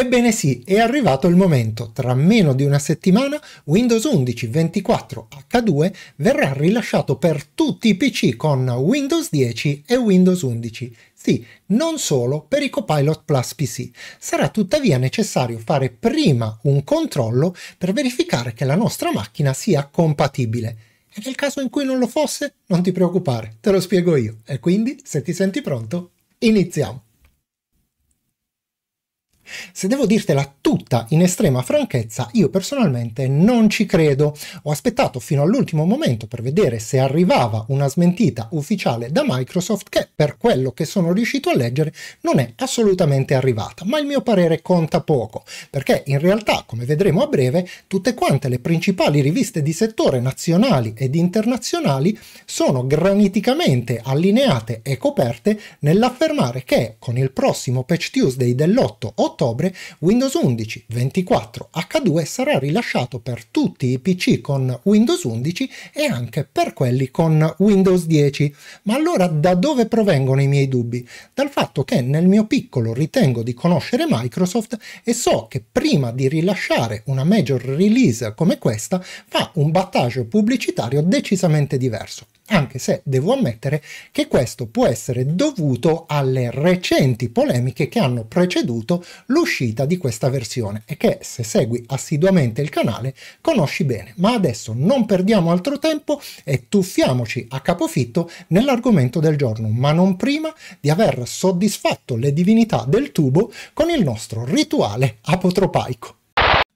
Ebbene sì, è arrivato il momento. Tra meno di una settimana Windows 11 24 H2 verrà rilasciato per tutti i PC con Windows 10 e Windows 11. Sì, non solo per i Copilot Plus PC. Sarà tuttavia necessario fare prima un controllo per verificare che la nostra macchina sia compatibile. E nel caso in cui non lo fosse, non ti preoccupare, te lo spiego io. E quindi, se ti senti pronto, iniziamo. Se devo dirtela tutta in estrema franchezza, io personalmente non ci credo. Ho aspettato fino all'ultimo momento per vedere se arrivava una smentita ufficiale da Microsoft che, per quello che sono riuscito a leggere, non è assolutamente arrivata, ma il mio parere conta poco, perché in realtà, come vedremo a breve, tutte quante le principali riviste di settore nazionali ed internazionali sono graniticamente allineate e coperte nell'affermare che, con il prossimo Patch Tuesday dell'8 ottobre, ottobre, Windows 11 24 H2 sarà rilasciato per tutti i PC con Windows 11 e anche per quelli con Windows 10. Ma allora da dove provengono i miei dubbi? Dal fatto che nel mio piccolo ritengo di conoscere Microsoft e so che prima di rilasciare una major release come questa fa un battage pubblicitario decisamente diverso anche se devo ammettere che questo può essere dovuto alle recenti polemiche che hanno preceduto l'uscita di questa versione e che se segui assiduamente il canale conosci bene. Ma adesso non perdiamo altro tempo e tuffiamoci a capofitto nell'argomento del giorno, ma non prima di aver soddisfatto le divinità del tubo con il nostro rituale apotropaico.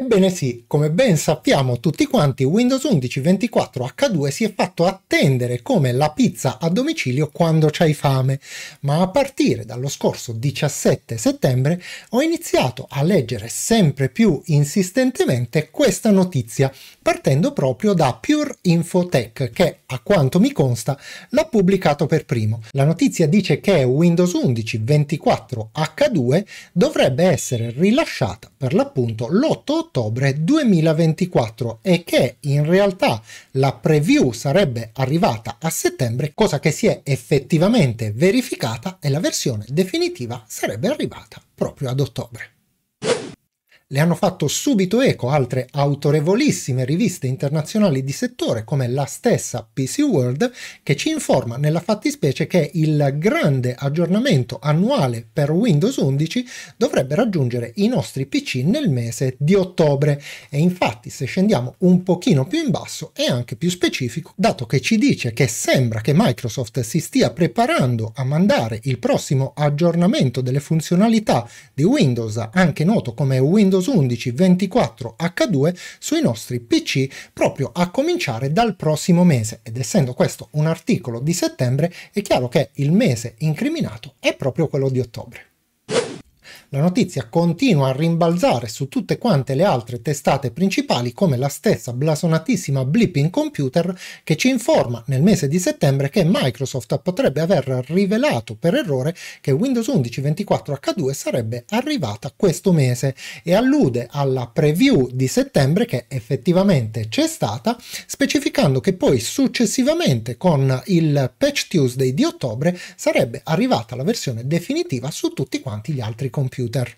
Ebbene sì, come ben sappiamo tutti quanti, Windows 11 24 H2 si è fatto attendere come la pizza a domicilio quando c'hai fame, ma a partire dallo scorso 17 settembre ho iniziato a leggere sempre più insistentemente questa notizia, partendo proprio da Pure Infotech che, a quanto mi consta, l'ha pubblicato per primo. La notizia dice che Windows 11 24 H2 dovrebbe essere rilasciata per l'appunto l'8 ottobre 2024 e che in realtà la preview sarebbe arrivata a settembre, cosa che si è effettivamente verificata e la versione definitiva sarebbe arrivata proprio ad ottobre. Le hanno fatto subito eco altre autorevolissime riviste internazionali di settore come la stessa PC World che ci informa nella fattispecie che il grande aggiornamento annuale per Windows 11 dovrebbe raggiungere i nostri PC nel mese di ottobre e infatti se scendiamo un pochino più in basso è anche più specifico dato che ci dice che sembra che Microsoft si stia preparando a mandare il prossimo aggiornamento delle funzionalità di Windows anche noto come Windows Windows 11 24 H2 sui nostri PC proprio a cominciare dal prossimo mese ed essendo questo un articolo di settembre è chiaro che il mese incriminato è proprio quello di ottobre. La notizia continua a rimbalzare su tutte quante le altre testate principali come la stessa blasonatissima Blipping Computer che ci informa nel mese di settembre che Microsoft potrebbe aver rivelato per errore che Windows 11 24H2 sarebbe arrivata questo mese e allude alla preview di settembre che effettivamente c'è stata, specificando che poi successivamente con il Patch Tuesday di ottobre sarebbe arrivata la versione definitiva su tutti quanti gli altri computer computer.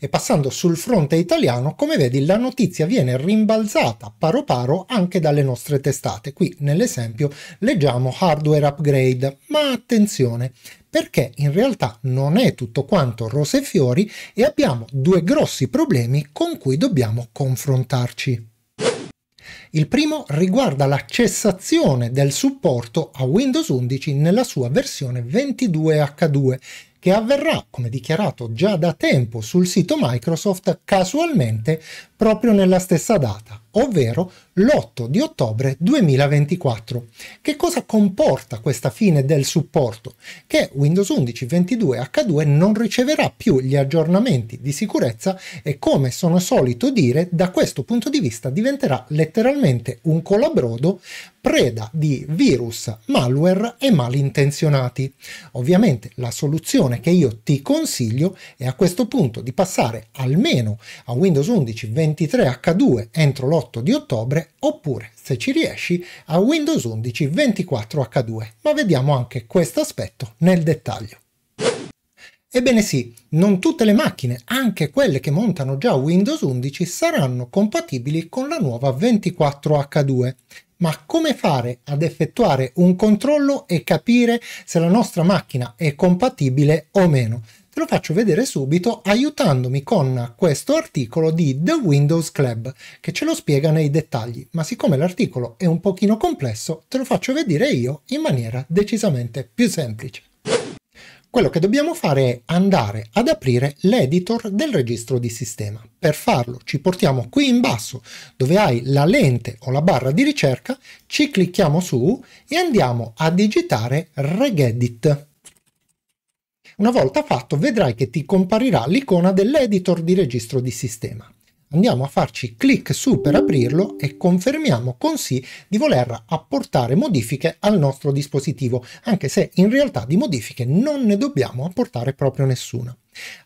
E passando sul fronte italiano, come vedi la notizia viene rimbalzata paro paro anche dalle nostre testate. Qui nell'esempio leggiamo hardware upgrade, ma attenzione, perché in realtà non è tutto quanto rose e fiori e abbiamo due grossi problemi con cui dobbiamo confrontarci. Il primo riguarda la cessazione del supporto a Windows 11 nella sua versione 22H2 che avverrà, come dichiarato già da tempo sul sito Microsoft, casualmente proprio nella stessa data, ovvero l'8 di ottobre 2024. Che cosa comporta questa fine del supporto? Che Windows 11 22H2 non riceverà più gli aggiornamenti di sicurezza e come sono solito dire, da questo punto di vista diventerà letteralmente un colabrodo preda di virus, malware e malintenzionati. Ovviamente la soluzione che io ti consiglio è a questo punto di passare almeno a Windows 11 23H2 entro l'8 l'8 di ottobre oppure, se ci riesci, a Windows 11 24H2, ma vediamo anche questo aspetto nel dettaglio. Ebbene sì, non tutte le macchine, anche quelle che montano già Windows 11, saranno compatibili con la nuova 24H2. Ma come fare ad effettuare un controllo e capire se la nostra macchina è compatibile o meno? te lo faccio vedere subito aiutandomi con questo articolo di The Windows Club che ce lo spiega nei dettagli, ma siccome l'articolo è un pochino complesso te lo faccio vedere io in maniera decisamente più semplice. Quello che dobbiamo fare è andare ad aprire l'editor del registro di sistema. Per farlo ci portiamo qui in basso dove hai la lente o la barra di ricerca, ci clicchiamo su e andiamo a digitare regedit. Una volta fatto vedrai che ti comparirà l'icona dell'editor di registro di sistema andiamo a farci clic su per aprirlo e confermiamo con sì di voler apportare modifiche al nostro dispositivo, anche se in realtà di modifiche non ne dobbiamo apportare proprio nessuna.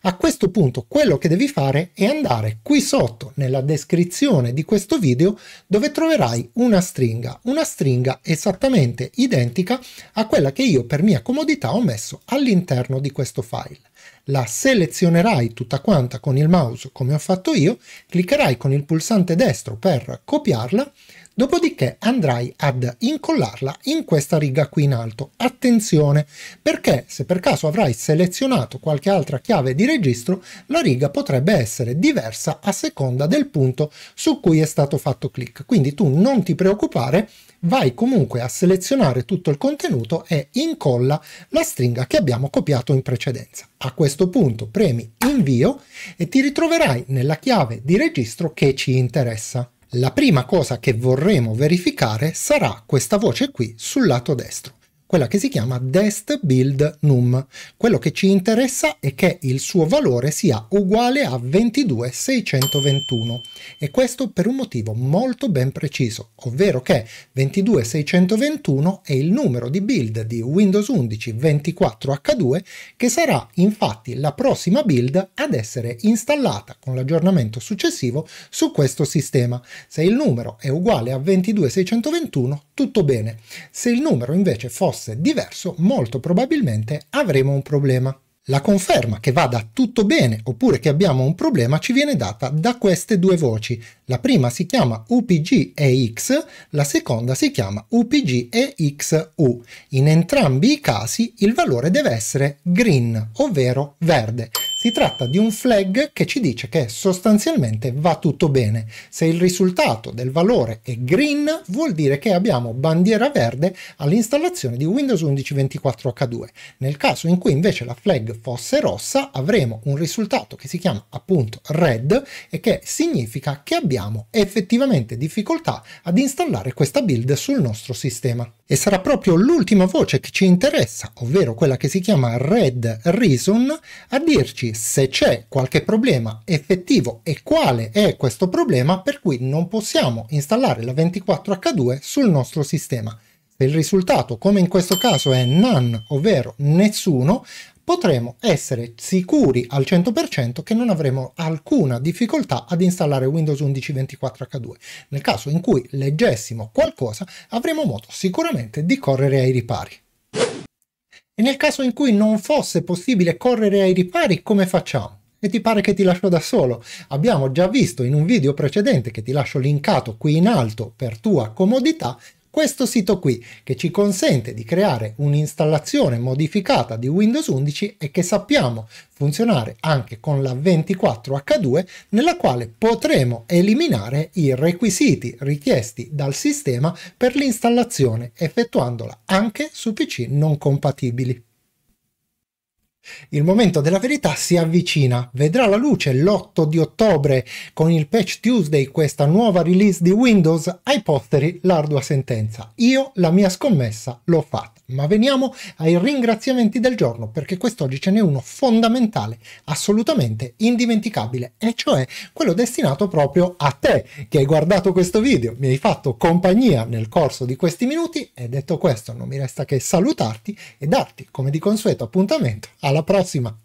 A questo punto quello che devi fare è andare qui sotto nella descrizione di questo video dove troverai una stringa, una stringa esattamente identica a quella che io per mia comodità ho messo all'interno di questo file la selezionerai tutta quanta con il mouse come ho fatto io, cliccherai con il pulsante destro per copiarla Dopodiché andrai ad incollarla in questa riga qui in alto. Attenzione, perché se per caso avrai selezionato qualche altra chiave di registro, la riga potrebbe essere diversa a seconda del punto su cui è stato fatto clic. Quindi tu non ti preoccupare, vai comunque a selezionare tutto il contenuto e incolla la stringa che abbiamo copiato in precedenza. A questo punto premi invio e ti ritroverai nella chiave di registro che ci interessa. La prima cosa che vorremo verificare sarà questa voce qui sul lato destro quella che si chiama dest build num. Quello che ci interessa è che il suo valore sia uguale a 22621 e questo per un motivo molto ben preciso, ovvero che 22621 è il numero di build di Windows 11 24H2 che sarà infatti la prossima build ad essere installata con l'aggiornamento successivo su questo sistema. Se il numero è uguale a 22621 tutto bene, se il numero invece fosse gas diverso, molto probabilmente avremo un problema. La conferma che vada tutto bene oppure che abbiamo un problema ci viene data da queste due voci. La prima si chiama UPG EX, la seconda si chiama UPG EXU. In entrambi i casi il valore deve essere green, ovvero verde, si tratta di un flag che ci dice che sostanzialmente va tutto bene. Se il risultato del valore è green vuol dire che abbiamo bandiera verde all'installazione di Windows 11 24H2. Nel caso in cui invece la flag fosse rossa avremo un risultato che si chiama appunto red e che significa che abbiamo effettivamente difficoltà ad installare questa build sul nostro sistema. E sarà proprio l'ultima voce che ci interessa, ovvero quella che si chiama red reason, a dirci se c'è qualche problema effettivo e quale è questo problema per cui non possiamo installare la 24H2 sul nostro sistema. Se il risultato, come in questo caso, è none, ovvero nessuno, potremo essere sicuri al 100% che non avremo alcuna difficoltà ad installare Windows 11 24H2. Nel caso in cui leggessimo qualcosa, avremo modo sicuramente di correre ai ripari nel caso in cui non fosse possibile correre ai ripari, come facciamo? E ti pare che ti lascio da solo? Abbiamo già visto in un video precedente che ti lascio linkato qui in alto per tua comodità questo sito qui che ci consente di creare un'installazione modificata di Windows 11 e che sappiamo funzionare anche con la 24H2 nella quale potremo eliminare i requisiti richiesti dal sistema per l'installazione effettuandola anche su PC non compatibili. Il momento della verità si avvicina, vedrà la luce l'8 di ottobre con il patch Tuesday questa nuova release di Windows, ai posteri l'ardua sentenza. Io la mia scommessa l'ho fatta. Ma veniamo ai ringraziamenti del giorno, perché quest'oggi ce n'è uno fondamentale, assolutamente indimenticabile, e cioè quello destinato proprio a te che hai guardato questo video, mi hai fatto compagnia nel corso di questi minuti e detto questo non mi resta che salutarti e darti come di consueto appuntamento alla prossima.